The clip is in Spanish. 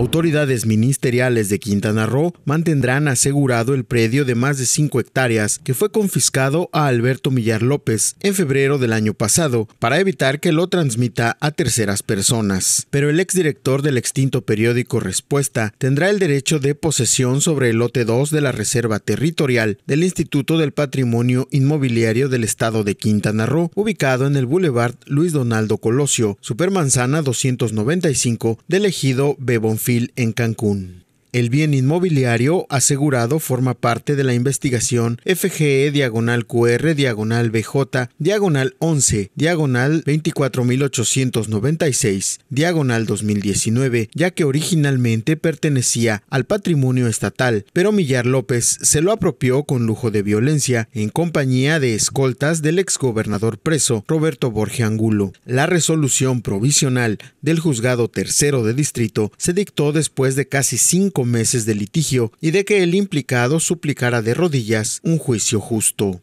Autoridades ministeriales de Quintana Roo mantendrán asegurado el predio de más de 5 hectáreas que fue confiscado a Alberto Millar López en febrero del año pasado para evitar que lo transmita a terceras personas. Pero el exdirector del extinto periódico Respuesta tendrá el derecho de posesión sobre el lote 2 de la Reserva Territorial del Instituto del Patrimonio Inmobiliario del Estado de Quintana Roo, ubicado en el Boulevard Luis Donaldo Colosio, Supermanzana 295 del ejido Bebon en Cancún. El bien inmobiliario asegurado forma parte de la investigación FGE diagonal QR diagonal BJ diagonal 11 diagonal 24896 diagonal 2019, ya que originalmente pertenecía al patrimonio estatal, pero Millar López se lo apropió con lujo de violencia en compañía de escoltas del exgobernador preso Roberto Borge Angulo. La resolución provisional del juzgado tercero de distrito se dictó después de casi cinco meses de litigio y de que el implicado suplicara de rodillas un juicio justo.